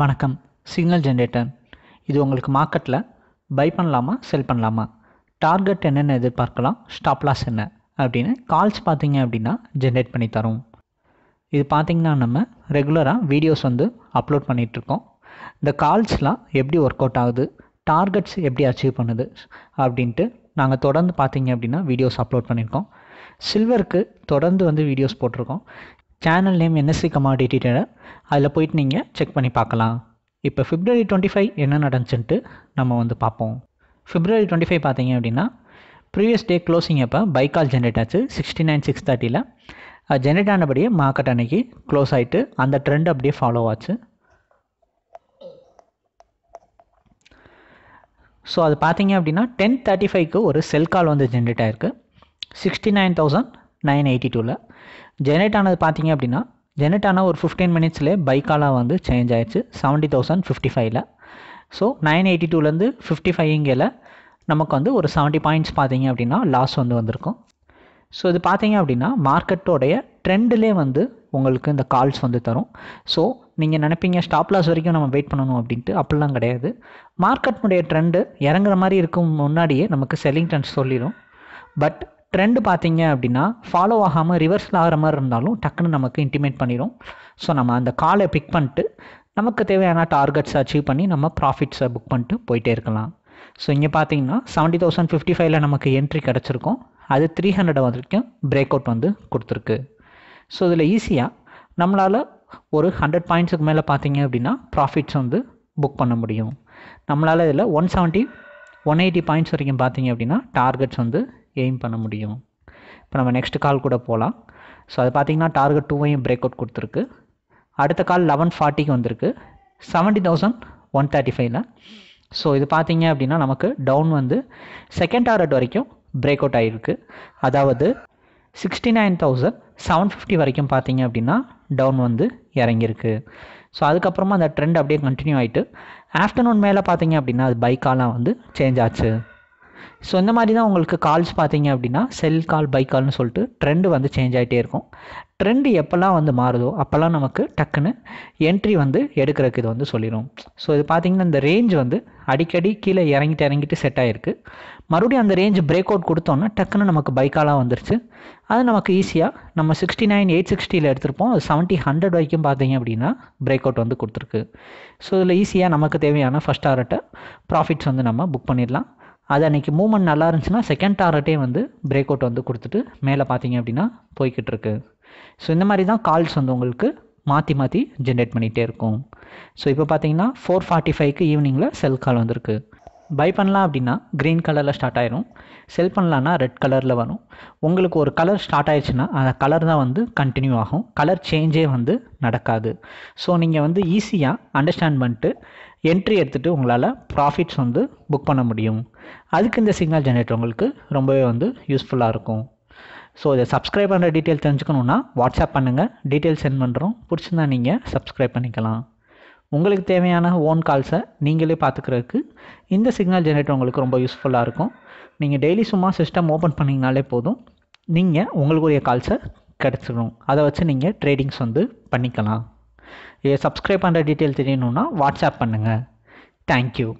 வணக்கம் signal generator இது உங்களுக்கு மார்க்கெட்டில் பை பண்ணலாமா செல் பண்ணலாமா டார்கெட் என்னென்ன எதிர்பார்க்கலாம் ஸ்டாப் லாஸ் என்ன அப்படின்னு கால்ஸ் பார்த்தீங்க அப்படின்னா ஜென்ரேட் பண்ணி தரும் இது பார்த்திங்கன்னா நம்ம ரெகுலராக வீடியோஸ் வந்து அப்லோட் பண்ணிகிட்ருக்கோம் இந்த கால்ஸ்லாம் எப்படி ஒர்க் அவுட் ஆகுது டார்கெட்ஸ் எப்படி அச்சீவ் பண்ணுது அப்படின்ட்டு நாங்கள் தொடர்ந்து பார்த்தீங்க அப்படின்னா வீடியோஸ் அப்லோட் பண்ணியிருக்கோம் சில்வருக்கு தொடர்ந்து வந்து வீடியோஸ் போட்டிருக்கோம் channel name NSC commodity trader அதில் போயிட்டு நீங்கள் செக் பண்ணி பார்க்கலாம் இப்போ ஃபிப்ரவரி டுவெண்ட்டி ஃபைவ் என்ன நடந்துச்சுன்ட்டு நம்ம வந்து பார்ப்போம் ஃபிப்ரவரி டுவெண்ட்டி ஃபைவ் பார்த்தீங்க அப்படின்னா ப்ரீவியஸ் டே க்ளோசிங் அப்போ பைக்கால் ஜென்ரேட் ஆச்சு சிக்ஸ்டி நைன் சிக்ஸ் தேர்ட்டியில் ஜென்ரேட் ஆனபடியே மார்க்கெட் அன்னைக்கு க்ளோஸ் ஆகிட்டு அந்த ட்ரெண்ட் அப்படியே ஃபாலோ ஆச்சு ஸோ அது பார்த்தீங்க அப்படின்னா டென் தேர்ட்டி ஃபைவ்க்கு ஒரு செல் கால் வந்து ஜென்ரேட் ஆயிருக்கு sixty nine thousand nine eighty டூவில் ஜெனரேட் ஆனது பார்த்தீங்க அப்படின்னா ஜெனரேட் ஆனால் ஒரு ஃபிஃப்டீன் மினிட்ஸ்லேயே பைக்காலாக வந்து சேஞ்ச் ஆயிடுச்சு செவன்ட்டி தௌசண்ட் ஃபிஃப்டி ஃபைவ்ல ஸோ நைன் எயிட்டி டூலேருந்து ஃபிஃப்டி ஃபைவ்ங்கில் நமக்கு வந்து ஒரு செவன்ட்டி பாயிண்ட்ஸ் பார்த்தீங்க அப்படின்னா லாஸ் வந்து வந்திருக்கும் ஸோ இது பார்த்தீங்க அப்படின்னா மார்க்கெட்டோடைய ட்ரெண்டிலே வந்து உங்களுக்கு இந்த கால்ஸ் வந்து தரும் ஸோ நீங்கள் நினைப்பீங்க ஸ்டாப் லாஸ் வரைக்கும் நம்ம வெயிட் பண்ணணும் அப்படின்ட்டு அப்படிலாம் கிடையாது மார்க்கெட்னுடைய ட்ரெண்டு இறங்குற மாதிரி இருக்கும் முன்னாடியே நமக்கு செல்லிங் ட்ரெண்ட்ஸ் சொல்லிடும் பட் ட்ரெண்டு பார்த்தீங்க அப்படின்னா ஃபாலோ ஆகாமல் ரிவர்ஸில் ஆகிற மாதிரி இருந்தாலும் டக்குன்னு நமக்கு இன்டிமேட் பண்ணிடும் ஸோ நம்ம அந்த காலை பிக் பண்ணிட்டு நமக்கு தேவையான டார்கெட்ஸ் அச்சீவ் பண்ணி நம்ம ப்ராஃபிட்ஸை புக் பண்ணிட்டு போயிட்டே இருக்கலாம் ஸோ இங்கே பார்த்தீங்கன்னா செவன்ட்டி தௌசண்ட் ஃபிஃப்டி ஃபைவ்ல நமக்கு என்ட்ரி கிடச்சிருக்கும் அது த்ரீ ஹண்ட்ரட் வரைக்கும் பிரேக் அவுட் வந்து கொடுத்துருக்கு ஸோ இதில் ஈஸியாக நம்மளால் ஒரு ஹண்ட்ரட் பாயிண்ட்ஸுக்கு மேலே பார்த்தீங்க அப்படின்னா ப்ராஃபிட்ஸ் வந்து புக் பண்ண முடியும் நம்மளால் இதில் one seventy one eighty points வரைக்கும் பார்த்தீங்க அப்படின்னா டார்கெட்ஸ் வந்து எய்ம் பண்ண முடியும் இப்போ நம்ம நெக்ஸ்ட் கால் கூட போகலாம் ஸோ அது பார்த்திங்கன்னா டார்கெட் டூவையும் பிரேக் அவுட் கொடுத்துருக்கு அடுத்த கால் லெவன் ஃபார்ட்டிக்கு வந்திருக்கு செவன்ட்டி தௌசண்ட் ஒன் தேர்ட்டி ஃபைவ்ல ஸோ இது பார்த்திங்க அப்படின்னா நமக்கு டவுன் வந்து செகண்ட் டார்கெட் வரைக்கும் பிரேக் அவுட் ஆகிருக்கு அதாவது sixty nine thousand seven fifty வரைக்கும் பார்த்தீங்க அப்படின்னா டவுன் வந்து இறங்கியிருக்கு ஸோ அதுக்கப்புறமா அந்த ட்ரெண்ட் அப்படியே கண்டினியூ ஆகிட்டு ஆஃப்டர்நூன் மேலே பார்த்தீங்க அப்படின்னா அது பைக்காலாம் வந்து சேஞ்ச் ஆச்சு ஸோ இந்த மாதிரி தான் உங்களுக்கு கால்ஸ் பார்த்தீங்க அப்படின்னா செல் கால் பை கால்னு சொல்லிட்டு ட்ரெண்டு வந்து சேஞ்ச் ஆகிட்டே இருக்கும் ட்ரெண்டு எப்போல்லாம் வந்து மாறுதோ அப்போல்லாம் நமக்கு டக்குன்னு என்ட்ரி வந்து எடுக்கிறதுக்கு இது வந்து சொல்லிடும் ஸோ இது பார்த்திங்கன்னா இந்த ரேஞ்ச் வந்து அடிக்கடி கீழே இறங்கிட்டு இறங்கிட்டு செட் ஆகிருக்கு மறுபடியும் அந்த ரேஞ்ச் பிரேக் அவுட் கொடுத்தோன்னா டக்குன்னு நமக்கு பைக்காலாம் வந்துருச்சு அது நமக்கு ஈஸியாக நம்ம சிக்ஸ்டி நைன் எயிட் சிக்ஸ்டியில் எடுத்திருப்போம் அது செவன்ட்டி ஹண்ட்ரட் வரைக்கும் பார்த்தீங்க அப்படின்னா பிரேக் அவுட் வந்து கொடுத்துருக்கு ஸோ இதில் ஈஸியாக நமக்கு தேவையான ஃபஸ்ட் ஆர்ட்டை ப்ராஃபிட்ஸ் வந்து நம்ம புக் பண்ணிடலாம் அது அன்றைக்கி மூமெண்ட் நல்லா இருந்துச்சுன்னா செகண்ட் டார்கெட்டே வந்து பிரேக் அவுட் வந்து கொடுத்துட்டு மேலே பார்த்தீங்க அப்படின்னா போய்கிட்டு இருக்கு ஸோ இந்த மாதிரி தான் கால்ஸ் வந்து உங்களுக்கு மாற்றி மாற்றி ஜென்ரேட் பண்ணிகிட்டே இருக்கும் ஸோ இப்போ பார்த்தீங்கன்னா ஃபோர் ஃபார்ட்டி ஃபைவ்க்கு ஈவினிங்கில் செல் கால் வந்திருக்கு பை பண்ணலாம் அப்படின்னா க்ரீன் கலரில் ஸ்டார்ட் ஆயிரும் செல் பண்ணலான்னா ரெட் கலரில் வரும் உங்களுக்கு ஒரு கலர் ஸ்டார்ட் ஆயிடுச்சுன்னா அந்த கலர் தான் வந்து கண்டினியூ ஆகும் கலர் சேஞ்சே வந்து நடக்காது ஸோ நீங்கள் வந்து ஈஸியாக அண்டர்ஸ்டாண்ட் பண்ணிட்டு என்ட்ரி எடுத்துகிட்டு உங்களால் ப்ராஃபிட்ஸ் வந்து புக் பண்ண முடியும் அதுக்கு இந்த சிக்னல் ஜென்ரேட்டர் உங்களுக்கு ரொம்பவே வந்து யூஸ்ஃபுல்லாக இருக்கும் ஸோ இதை சப்ஸ்கிரைப் பண்ணுற டீட்டெயில் தெரிஞ்சுக்கணுன்னா வாட்ஸ்அப் பண்ணுங்கள் டீட்டெயில் சென்ட் பண்ணுறோம் பிடிச்சிருந்தா நீங்கள் சப்ஸ்கிரைப் பண்ணிக்கலாம் உங்களுக்கு தேவையான ஓன் கால்ஸை நீங்களே பார்த்துக்கிறதுக்கு இந்த சிக்னல் ஜென்ரேட்டர் உங்களுக்கு ரொம்ப யூஸ்ஃபுல்லாக இருக்கும் நீங்கள் டெய்லி சும்மா சிஸ்டம் ஓப்பன் பண்ணிங்கனாலே போதும் நீங்கள் உங்களுக்குரிய கால்ஸை கிடச்சிடும் அதை வச்சு நீங்கள் ட்ரேடிங்ஸ் வந்து பண்ணிக்கலாம் இதை சப்ஸ்கிரைப் பண்ணுற டீட்டெயில் தெரியணுன்னா வாட்ஸ்அப் பண்ணுங்கள் தேங்க்யூ